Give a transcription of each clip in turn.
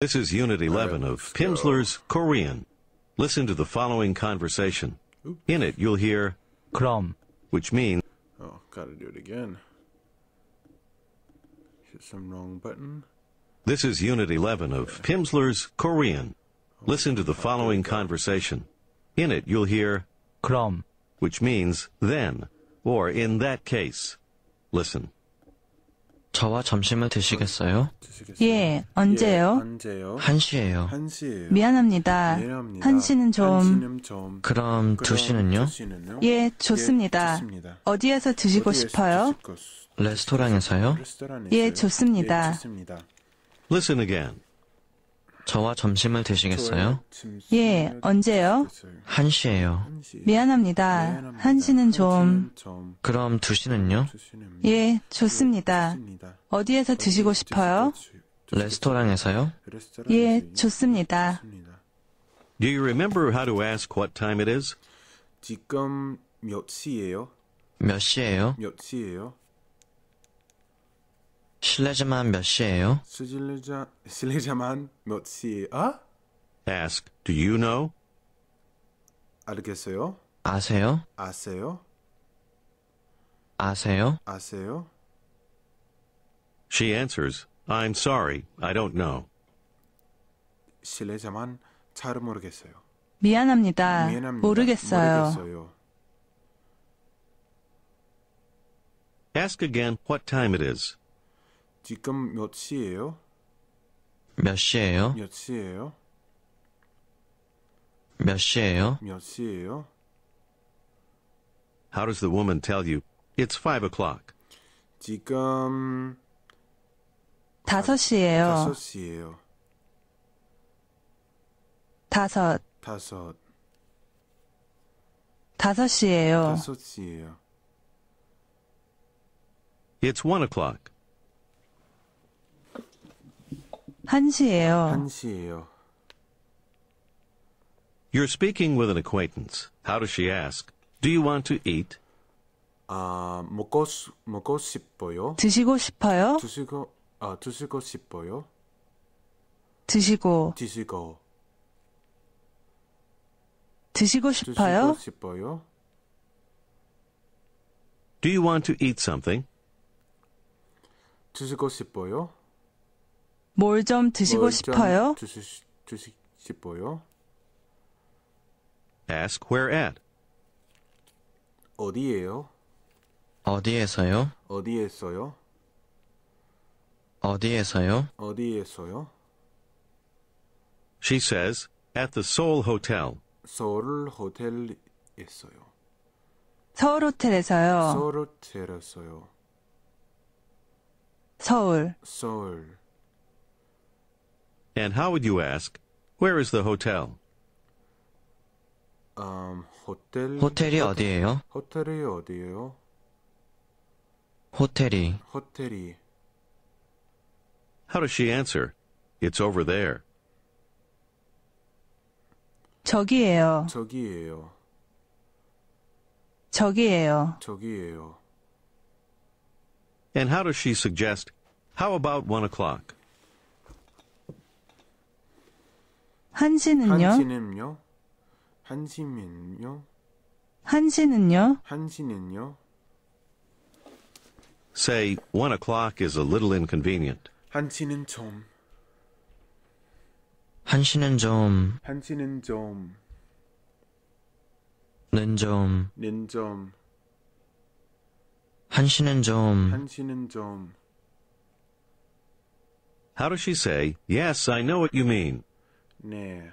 This is Unit 11 of Pimsleur's Korean. Listen to the following conversation. In it, you'll hear "krom," which means Oh, gotta do it again. Hit some wrong button? This is Unit 11 of Pimsleur's Korean. Oh, Listen to the following conversation. In it, you'll hear "krom," which means then or in that case. Listen. 저와 점심을 드시겠어요? 예, 언제요? 예, 한시에요 한시예요. 미안합니다. 미 한시는 좀. 좀. 그럼 2시는요? 두시는요? 예, 좋습니다. 예, 좋습니다. 어디에서 드시고 어디에서 싶어요? 레스토랑에서요? 레스토랑에서요? 예, 좋습니다. 예, 좋습니다. Listen again. 저와 점심을 드시겠어요? 예, 언제요? 1시에요. 미안합니다. 1시는 좀. 그럼 2시는요? 예, 좋습니다. 어디에서 드시고 싶어요? 레스토랑에서요? 예, 좋습니다. Do you remember how to ask what time it is? 지금 몇 시예요? 몇 시예요? 몇 시예요? 실례지만 몇 시예요? 실례자, 실례자만 몇 시에? 어? Ask, do you know? 알겠어요? 아세요? 아세요? 아세요? 아세요? She answers, I'm sorry, I don't know. 실례자만 잘 모르겠어요. 미안합니다. 미안합니다. 모르겠어요. 모르겠어요. Ask again what time it is. 지금 몇 시예요? 몇 시예요? 몇 시예요? 몇 시예요? 몇 시예요? How does the woman tell you it's 5 o'clock? 지금 5시예요. 5시예요. 다섯 다섯 다섯 시예요. 다섯 시예요. It's 1 o'clock. 한시예요. 한시예요. You're speaking with an acquaintance. How does she ask? Do you want to eat? 아, 먹고 먹고 싶어요. 드시고 싶어요? 드시고 아, 드시고 싶어요. 드시고 드시고 드시고 싶어요? 드시고 싶어요. Do you want to eat something? 드시고 싶어요? 뭘좀 드시고 뭘 싶어요? 드시, 드시 싶어요? Ask where at. 어디에요? 어디에서요? 어디에서요? 어디에서요? 어디에서요? She says, at the Seoul Hotel. 서울 호텔에서요. 서울 호텔에서요. 서울 호텔에서요. 서울. 서울. And how would you ask, where is the hotel? Um, Hotel 호텔이 어디예요? 호텔이 어디예요? 호텔이. 호텔이. How does she answer? It's over there. 저기예요. 저기예요. 저기예요. 저기예요. And how does she suggest, how about one o'clock? 한시는요? 한시는요? 한시는요? 한시는요? 한시는요? Say, one o'clock is a little inconvenient. 한시는 좀. 한시는 좀. 한시는 좀. 는 좀. 는 좀. 한시는 좀. 좀. How does she say, yes, I know what you mean? 네,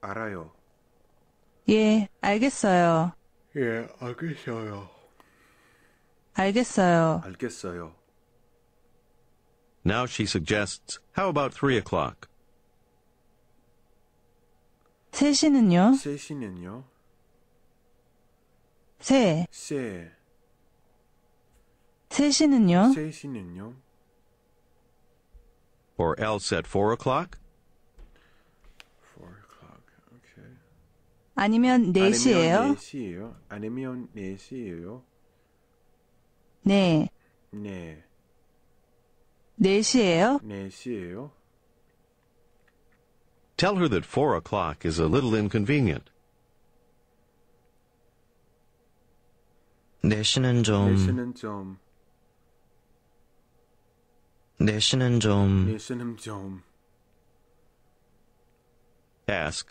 알아요. 예, 알겠어요. 예, 알겠어요. 알겠어요. 알겠어요. Now she suggests, how about three o'clock? 3시는요? 3시는요? Three. Three 3시는요? 3시는요? Or else at four o'clock? 아니면 4시예요? 4시예요? 아니면 4시예요? 네. 네. 4시예요? 4시예요? Tell her that 4 o'clock is a little inconvenient. 4시는 좀... 4시는 좀... 4시는 좀... 4시는 좀... Ask,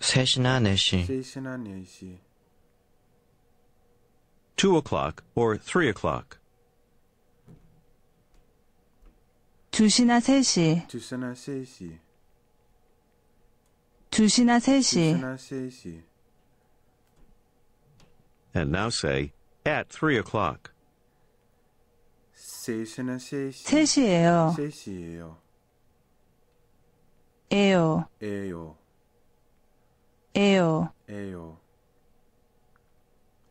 3시나 4시. 3시나 4시. 2 o'clock or 3 o'clock. 2시나 3시. 2시나 3시. 2시나 3시. 2시나 3시. And now say at 3 o'clock. 3시나 3시. 3시예요. 3시예요. 에요. 에요.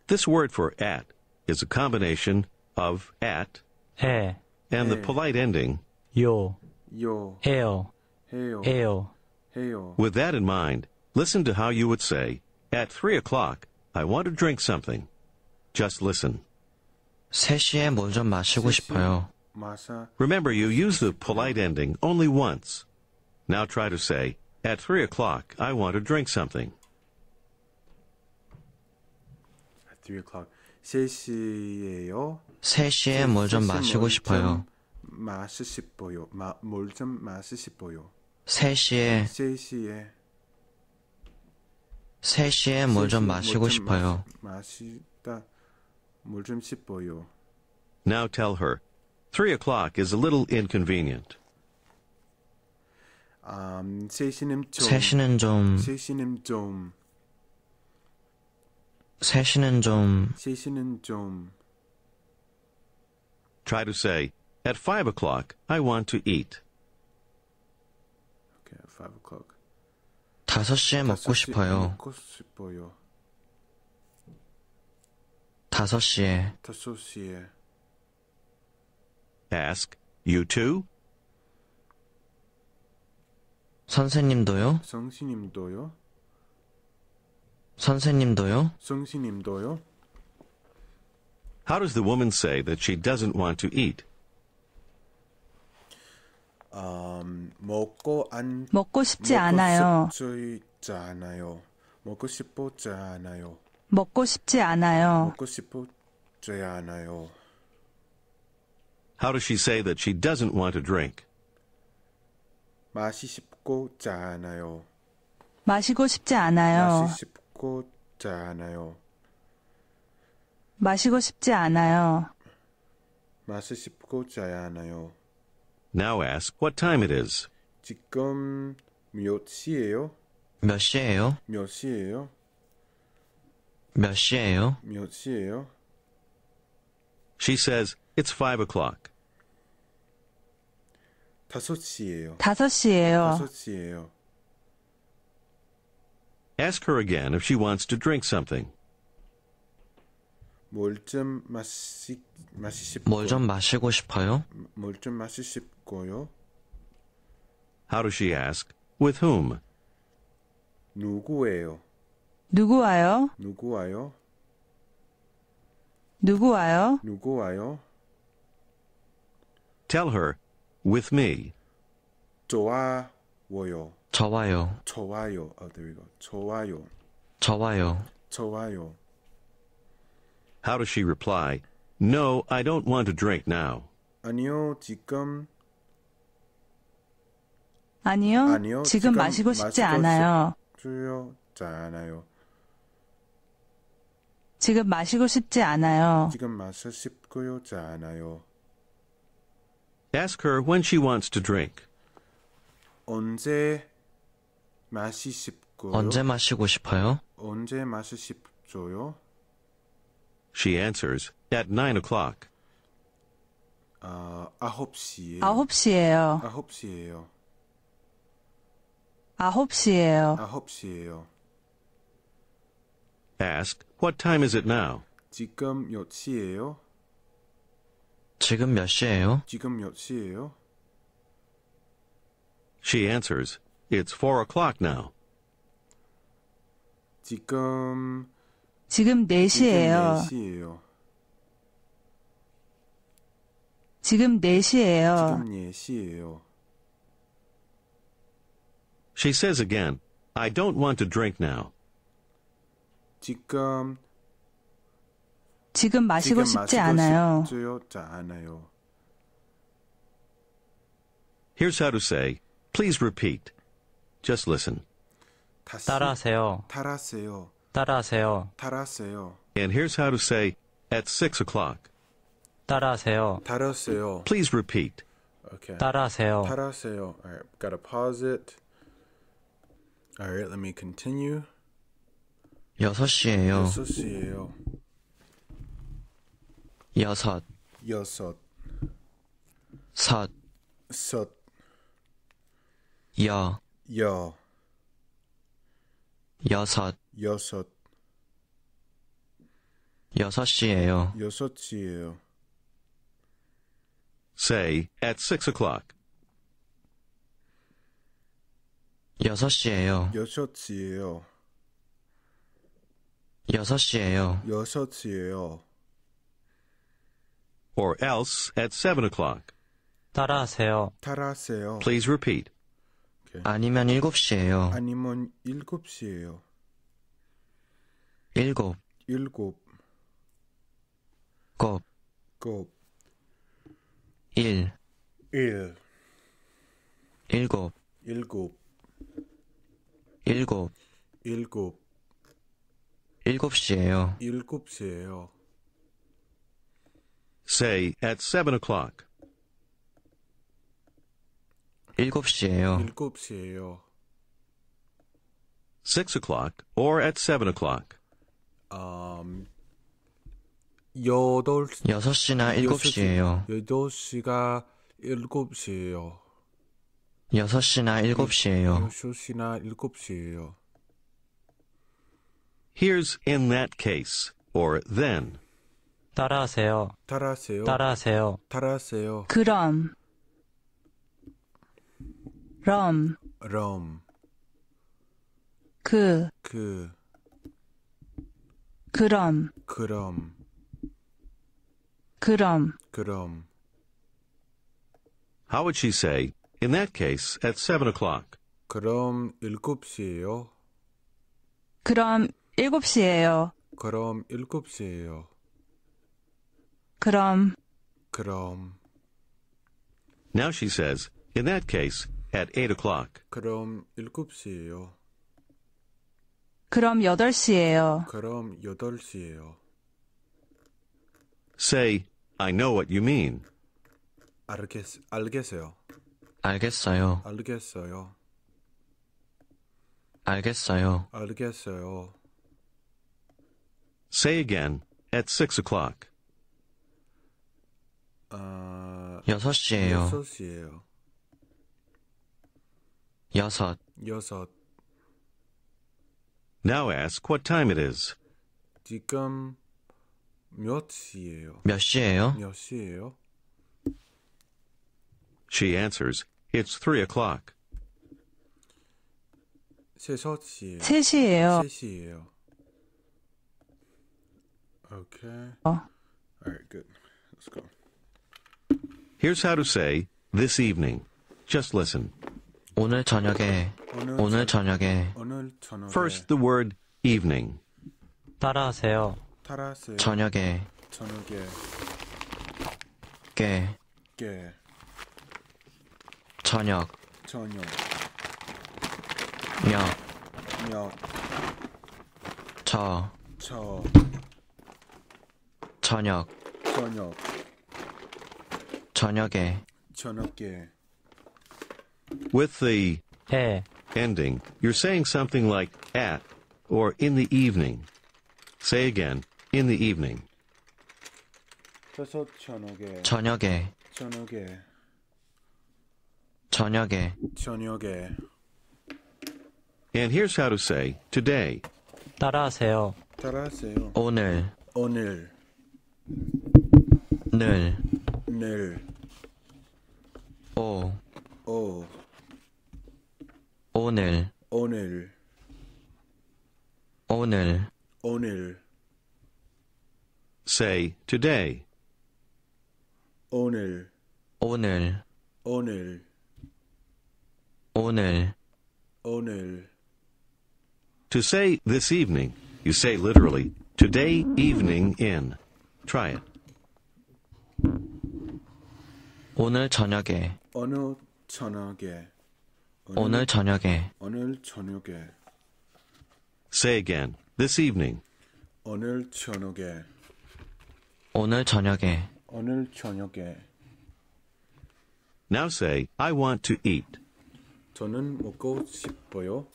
This word for at is a combination of at and the polite ending. 요, 요, With that in mind, listen to how you would say, At 3 o'clock, I want to drink something. Just listen. 3시에 마시고 싶어요. Remember, you use the polite ending only once. Now try to say, At 3 o'clock, I want to drink something. 3 o'clock. 3시에요. 3시에 뭐좀 마시고 싶어요. 마시 싶어요. 뭘좀 마시 싶어요. 3시에 3시에 3시에 뭘좀 마시고 싶어요. 마시다 뭘좀 싶어요. Now tell her. 3 o'clock is a little inconvenient. 음, 3시는 좀 3시는 좀 3시는 좀 셋이는 좀 셋이는 좀 Try to say, at 5 o'clock, I want to eat. Okay, at 5 o'clock. 5시에 먹고 싶어요. 먹고 싶어요. 5시에 5시에 Ask, you too? 선생님도요? 선생님도요? 선생님도요? 선생님도요? How does the woman say that she doesn't want to eat? Um, 먹고 안 먹고 싶지 않아요. 싶지 않아요. 먹고 싶지 않아요. 먹고 싶지 않아요. 먹고 싶지 않아요. How does she say that she doesn't want to drink? 마시고 싶지 않아요. 마시고 싶지 않아요. 마시고 싶고자 않아요. 마시고 싶지 않아요. 마시고자 않아요. Now ask what time it is. 지금 몇 시예요? 몇 시예요? 몇 시예요? 몇 시예요? 몇 시예요? She says it's five o'clock. 다섯 시예요. 다섯 시예요. 다섯 시예요. Ask her again if she wants to drink something. 뭘좀 마시 마시 싶고. 뭘좀 마시고 싶어요? 뭘좀 마시 싶고요. How does she ask? With whom? 누구예요? 누구 와요? 누구 와요? 누구 와요? 누구 와요? Tell her with me. 좋아요. 좋아요. 좋아요. Oh, there we go. 좋아요. 좋아요. 좋아요. How does she reply? No, I don't want to drink now. 아니요, 지금 아니요, 아니요 지금, 지금 마시고 싶지 않아요. 싶지 않아요. 지금 마시고 싶지 않아요. 지금 마시고 싶지 않아요. Ask her when she wants to drink. 언제 마시십고요. 언제 마시고 싶어요? 언제 마시십조요? She answers, at 9 o'clock. 아, 9시에. 9시에요. 9시에요. 9시에요. 9시에요. Ask, what time is it now? 지금 몇 시예요? 지금 몇 시예요? 지금 몇 시예요? She answers, it's four o'clock now. 지금 지금 4시예요. 4시예요. 지금 4시예요. 지금 4시예요. She says again, I don't want to drink now. 지금 지금 마시고 싶지 않아요. 않아요. Here's how to say, please repeat. Just listen. 따라하세요. 따라하세요. 따라하세요. 따라하세요. And here's how to say at 6 o'clock. 따라하세요. 따라하세요. Please repeat. Okay. 따라하세요. 따라하세요. All right, gotta pause it. All right, let me continue. 6시에요. 6시에요. 6. 6. 4. 4. 야. 여 여섯 여섯 여섯 시에요. 여섯 시에요. Say at six o'clock. 여섯 시에요. 여섯 시에요. 여섯 시에요. 여섯 시에요. Or else at seven o'clock. 따라하세요. 따라하세요. Please repeat. 예. 아니면 7시예요. 아니면 7시예요. 일곱. 일곱. 곱. 곱. 일. 일. 일곱. 일곱. 일곱. 일곱. 일곱 시예요. 일곱 시예요. Say at seven o'clock. 7시예요. 7시예요. 6 o'clock or at 7 o'clock. Um, 음, 8시, 6시나 7시예요. 8시가 7시예요. 6시나 7시예요. 6시나 7시예요. Here's in that case or then. 따라하세요. 따라하세요. 따라하세요. 따라하세요. 그럼 럼, 럼, 그, 그, 그럼, 그럼, 그럼, 그럼. How would she say, in that case, at 7 o'clock? 그럼 7시예요. 그럼 7시예요. 그럼 7시예요. 그럼, 그럼. Now she says, in that case, at 8 o'clock. 그럼 7시예요. 그럼 8시예요. 그럼 8시예요. Say, I know what you mean. 알겠, 알겠어요. 알겠어요. 알겠어요. 알겠어요. 알겠어요. Say again, at 6 o'clock. 아, 6시예요. 6시예요. 여섯 여섯 Now ask what time it is. 지금 몇 시예요? 몇 시예요? 몇 시예요? She answers, It's three o'clock. 세 시예요. 세 시예요. Okay. 어. All right, good. Let's go. Here's how to say this evening. Just listen. 오늘 저녁에 오늘 저녁에 First the word evening. 따라하세요. 따라하세요. 저녁에 저녁에 깨깨 저녁 저녁 녁저저 저. 저녁 저녁 저녁에 저녁에 With the ending, you're saying something like at or in the evening. Say again, in the evening. 저녁에 저녁에 저녁에 저녁에 저녁에 And here's how to say today. 따라하세요. 따라하세요. 오늘 오늘 늘늘오오 오늘 오늘 오늘 오늘 Say today 오늘 오늘 오늘 오늘 오늘 To say this evening, you say literally today evening in. Try it. 오늘 저녁에 오늘 저녁에 오늘 저녁에. 오늘 저녁에. Say again. This evening. 오늘 저녁에. 오늘 저녁에. 오늘 저녁에. Now say, I want to eat. 저는 먹고 싶어요.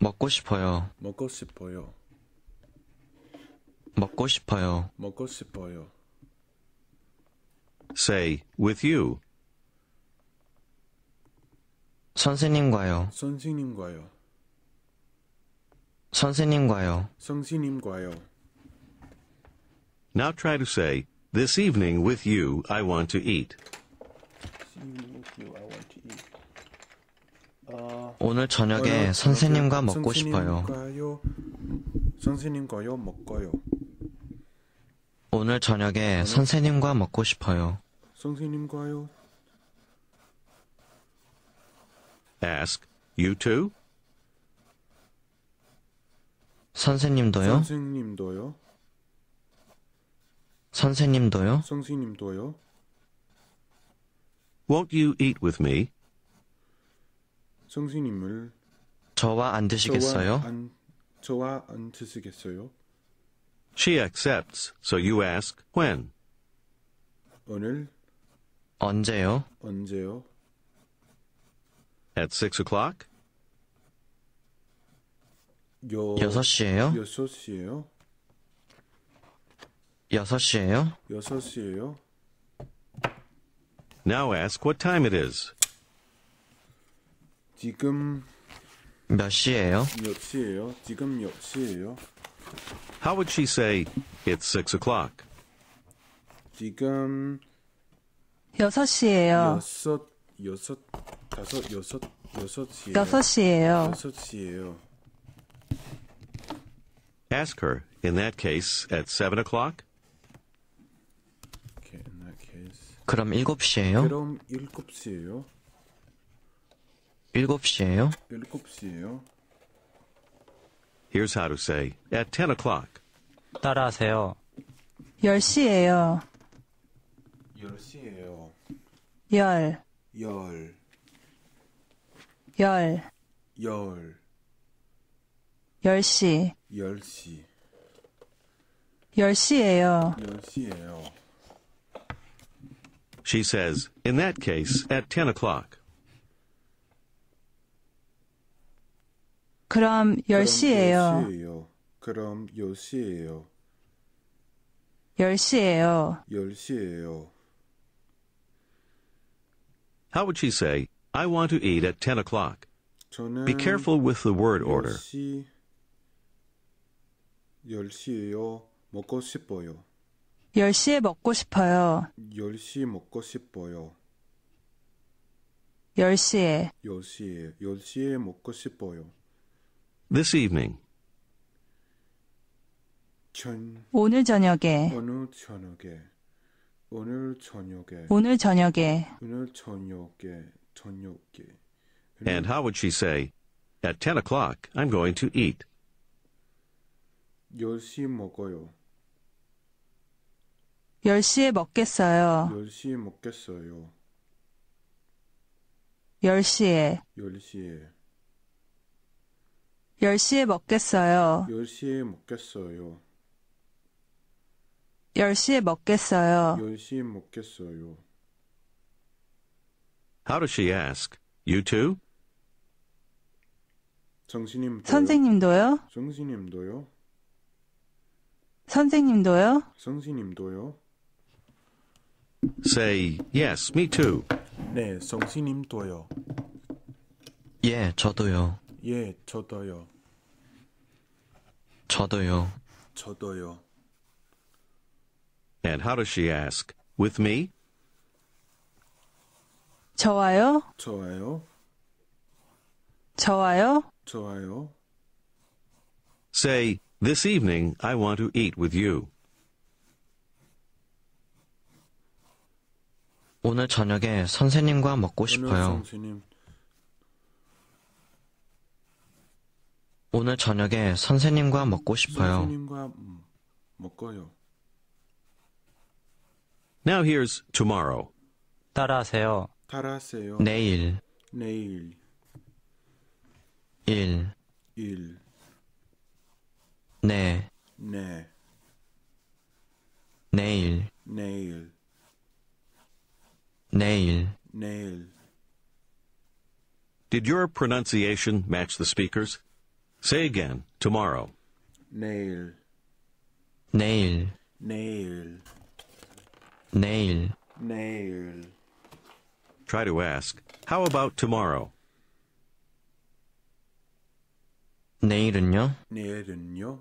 먹고 싶어요. 먹고 싶어요. 먹고 싶어요. 먹고 싶어요. Say, with you. 선생님과요. 선생님과요. 선생님과요. 선생님과요. Now try to say, This evening with you, I want to eat. 오늘 저녁에 선생님과 먹고 싶어요. 선생님과요 먹어요. 오늘 저녁에 선생님과 먹고 싶어요. 선생님과요 Ask. You too? 선생님도요? 선생님도요? 선생님도요? 선생님도요? Won't you eat with me? 선생님을 저와 안 드시겠어요? 저와 안, 저와 안 드시겠어요? She accepts, so you ask when. 오늘 언제요? 언제요? At 6 o'clock? 6시에요? 6시에요? 6시에요? 6시에요? Now ask what time it is. 지금 몇 시에요? 몇 시에요? 지금 몇 시에요? How would she say it's 6 o'clock? 지금 6시에요. 6 6 다섯 여섯 여섯 시 여섯 시예요. 여섯 시예요. Ask her in that case at seven o'clock. Okay, in that case. 그럼 일곱 시예요? 그럼 일곱 시예요. 일곱 시예요? 일곱 시예요. Here's how to say at ten o'clock. 따라하세요. 열 시예요. 열 시예요. 열. 열. 열, 열, 열시, 열시, 열시예요. 열시예요. She says, in that case, at 10 o'clock. 그럼 열시예요 열시예요. 그럼 10시예요. 열시예요 10시예요. How would she say, I want to eat at 10 o'clock. Be careful with the word order. 10시, 10시에요. 먹고 싶어요. 10시에 먹고 싶어요. 10시 먹고 싶어요. 10시에. 10시에, 10시에 먹고 싶어요. This evening. 전, 오늘 저녁에. 오늘 저녁에. 오늘 저녁에. 오늘 저녁에. 오늘 저녁에. And how would she say, At 10 o'clock, I'm going to eat? 10시 먹어요. 10시에 먹겠어요. 10시에 먹겠어요. 10시에. 10시에. 10시에 먹겠어요. 10시에 먹겠어요. 10시에 먹겠어요. 10시에 먹겠어요. How does she ask? You too? 정신님도요. 선생님도요? 정신님도요. 선생님도요? 정신님도요. Say yes, me too. 네, 정신님도요. 예, 저도요. 예, 저도요. 저도요. 저도요. And how does she ask? With me? 좋아요 좋아요. 저와요. 좋아요. Say, this evening I want to eat with you. 오늘 저녁에 선생님과 먹고 싶어요. 오늘 저녁에 선생님과 먹고 싶어요. 어요 Now here's tomorrow. 따라하세요. 따라하세요. 내일 내일 일, 일 네, 네 내일 내일 내일 내일 Did your pronunciation match the speakers? Say again, tomorrow. 내일 내일 내일 내일 내일 Try to ask, how about tomorrow? 내일은요? 내일은요?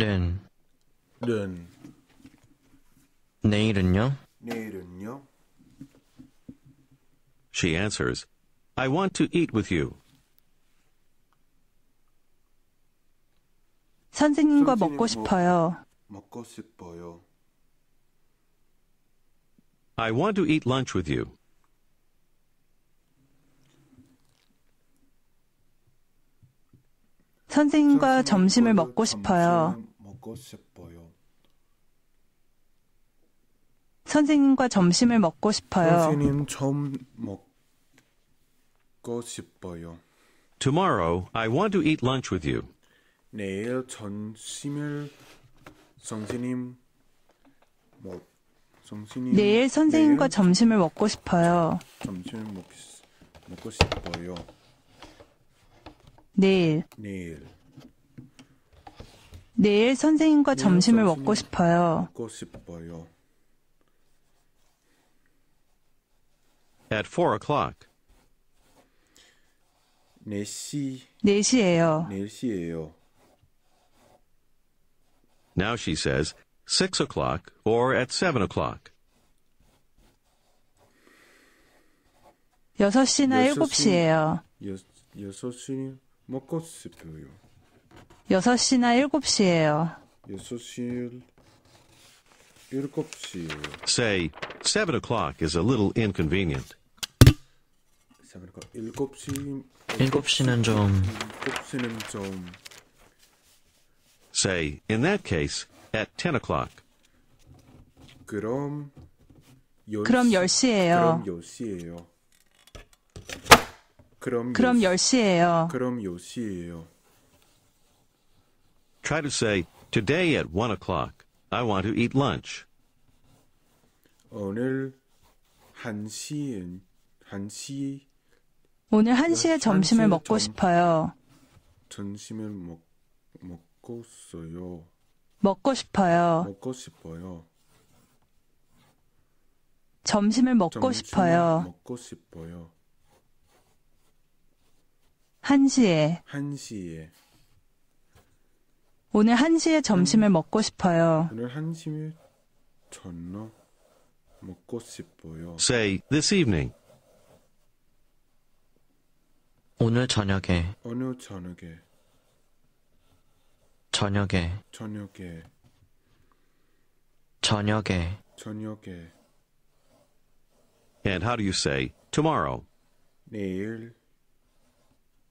는. 는. 내일은요? 내일은요? She answers, I want to eat with you. 선생님과 먹고 싶어요. 먹고 싶어요. I want to eat lunch with you. 선생님과 점심을 먹고 싶어요. 선생님과 점심을 먹고 싶어요. Tomorrow I want to eat lunch with you. 내일 점심을 선생님 먹 내일 선생님과 내일 점심을 먹고 싶어요. 점심을 먹, 먹고 싶어요. 내일. 내일. 내일 선생님과 내일 점심을 먹고 싶어요. 먹고 싶어요. At 4 o'clock. 4시. 4시예요. 4시예요. Now she says, 6 o'clock, or at 7 o'clock. 6시나 7시예요. 6시 먹고 싶어요. 6시나 7시예요. 6시 7시요. Say 7 o'clock is a little inconvenient. 7시 7시는 좀 7시는 좀 Say in that case at 10 o'clock. 그럼 10시, 그럼 10시예요. 그럼 10시예요. 그럼 그럼 10시예요. 그럼 10시예요. Try to say today at 1 o'clock. I want to eat lunch. 오늘 1시 1시 오늘 1시에 점심을 먹고 싶어요. 점심을 먹 먹고 싶어요. 먹고 싶어요. 먹고 싶어요. 점심을 먹고 점심을 싶어요. 먹고 싶어요. 1시에 1시에 오늘 1시에 점심을 먹고 싶어요. 오늘 1시에 저녁 먹고 싶어요. Say this evening. 오늘 저녁에 오늘 저녁에 저녁에 저녁에 저녁에 저녁에 And how do you say tomorrow? 내일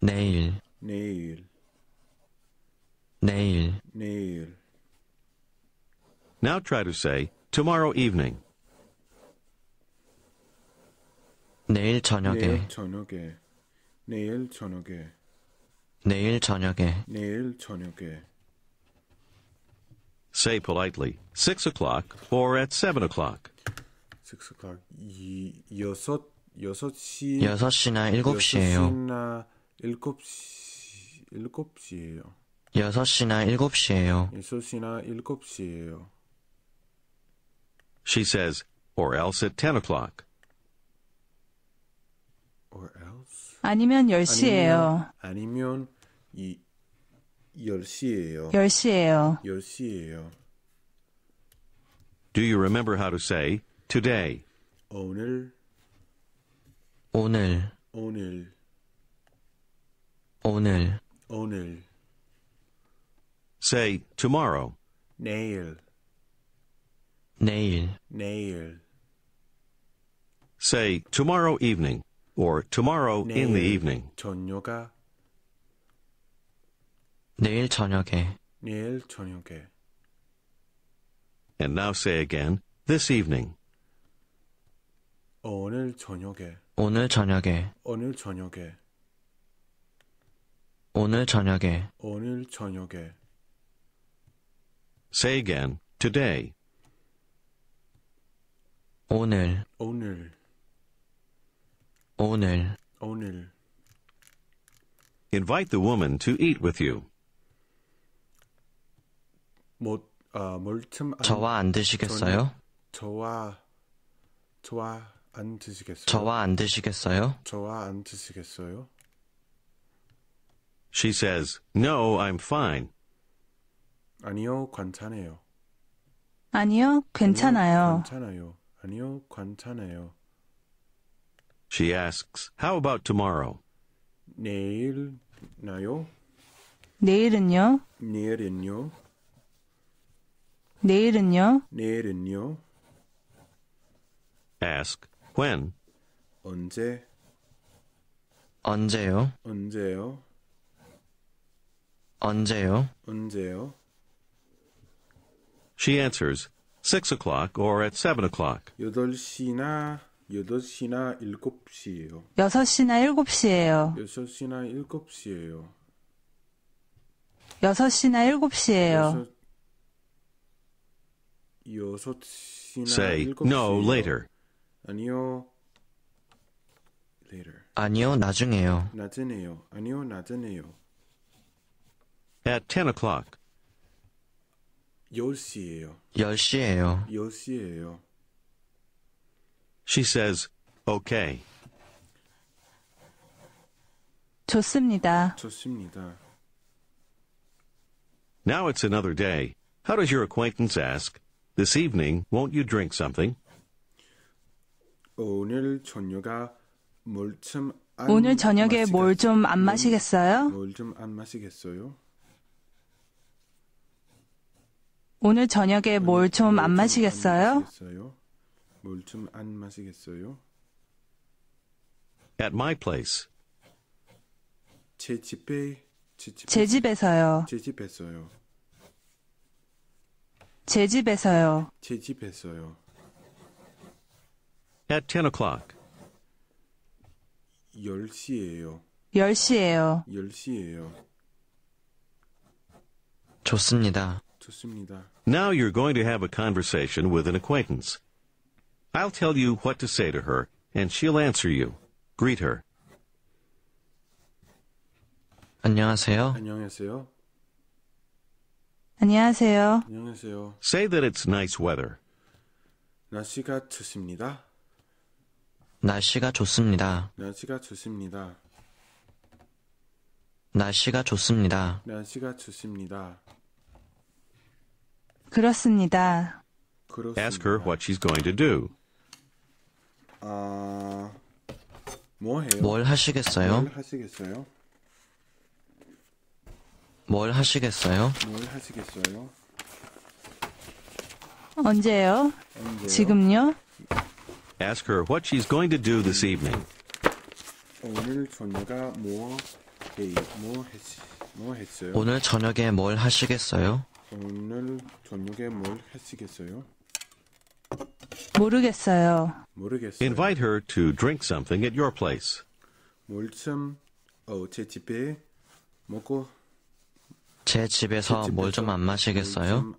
내일 내일 내일 내일 Now try to say tomorrow evening. 내일 저녁에 내일 저녁에 내일 저녁에 내일 저녁에 내일 저녁에 Say politely, 6 o'clock or at 7 o'clock. 6 o'clock, 6, 6시, 6시나 7시예요. 6시, 7시예요. 6시나 7시예요. 6시나 7시예요. She says, or else at 10 o'clock. Or else? 아니면 10시예요. 아니면, 아니면 이, 10시예요. 10시예요. 10시예요. Do you remember how to say today? 오늘 오늘 오늘 오늘 오늘 Say tomorrow. 내일 내일 내일 Say tomorrow evening or tomorrow in the evening. 내일 저녁에. 내일 저녁에. And now say again, this evening. 오늘 저녁에. 오늘 저녁에. 오늘 저녁에. 오늘 저녁에. 오늘 저녁에. Say again, today. 오늘. 오늘. 오늘. 오늘. Invite the woman to eat with you. 못, 아, 뭘참 안, 저와 안 드시겠어요? 저와 저와 안 드시겠어요? 저와 안 드시겠어요? 저와 안 드시겠어요? She says, "No, I'm fine." 아니요, 괜찮아요. 아니요, 괜찮아요. 괜찮아요. 아니요, 괜찮아요. She asks, "How about tomorrow?" 내일 나요? 내일은요? 내일은요? 내일은요? 내일은요? Ask when. 언제? 언제요? 언제요? 언제요? 언제요? She answers, 6 o'clock or at 7 o'clock. 8시나 8시나 7시예요. 6시나 7시예요. 6시나 7시예요. 6시나 7시예요. Say no later. 아니요. Later. 아니요, 나중에요. 나중에요. 아니요, 나중에요. At 10 o'clock. 10시예요. 10시예요. 10시예요. She says, okay. 좋습니다. 좋습니다. Now it's another day. How does your acquaintance ask? This evening, won't you drink something? 오늘 저녁에 뭘좀 오늘 저녁에 뭘좀안 마시겠어요? 뭘좀 안 마시겠어요? 오늘 저녁에 뭘 좀 안 마시겠어요? 뭘좀 안 마시겠어요? At my place. 제 집에 제 집에서요. 제 집에서요. 제 집에서요. 제 집에서요. At 10 o'clock. 10시예요. 10시예요. 10시예요. 좋습니다. 좋습니다. Now you're going to have a conversation with an acquaintance. I'll tell you what to say to her, and she'll answer you. Greet her. 안녕하세요. 안녕하세요. 안녕하세요. 안녕하세요. Say that it's nice weather. 날씨가 좋습니다. 날씨가 좋습니다. 날씨가 좋습니다. 날씨가 좋습니다. 날씨가 좋습니다. 그렇습니다. 그렇습니다. Ask her what she's going to do. 아, 뭐 해요? 뭘 하시겠어요? 뭘 하시겠어요? 뭘 하시겠어요? 뭘 하시겠어요? 언제요? 언제요? 지금요? Ask her what she's going to do this evening. 오늘 저녁에 뭐, 예, 뭐, 했뭐 했어요? 오늘 저녁에 뭘 하시겠어요? 오늘 저녁에 뭘 하시겠어요? 모르겠어요. 모르겠어요. Invite her to drink something at your place. 뭘좀 어, 제 집에 먹고 제 집에서 뭘 좀 안 마시겠어요?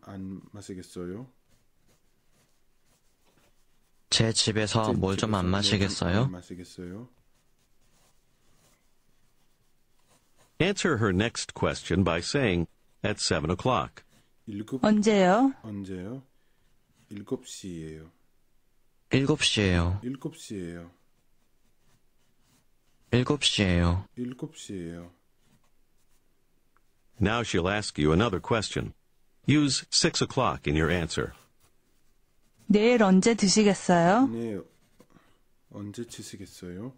제 집에서 뭘 좀 안 마시겠어요? Answer her next question by saying at 7 o'clock. 언제요? 언제요? 7시예요. 7시예요. 7시예요. 7시예요. 7시예요. Now she'll ask you another question. Use 6 o'clock in your answer. 내일 언제 드시겠어요? 네, 언제 드시겠어요?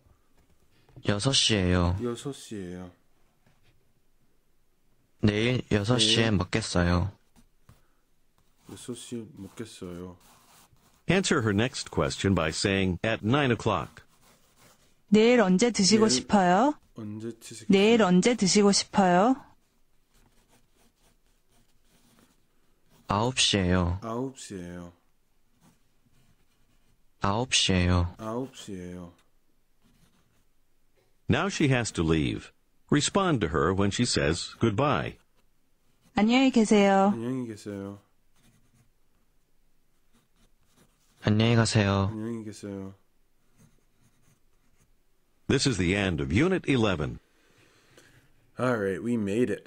여섯 시에요. 여섯 시에요. 내일 여섯 시에 먹겠어요. 여섯 시에 먹겠어요. Answer her next question by saying at 9 o'clock. 내일 언제 드시고 싶어요? 언제 드시겠어요? 내일 언제 드시고 싶어요? 9시에요. 9시에요. 9시에요. 9시에요. Now she has to leave. Respond to her when she says goodbye. 안녕히 계세요. 안녕히 계세요. 안녕히 가세요. 안녕히 계세요. This is the end of Unit 11. All right, we made it.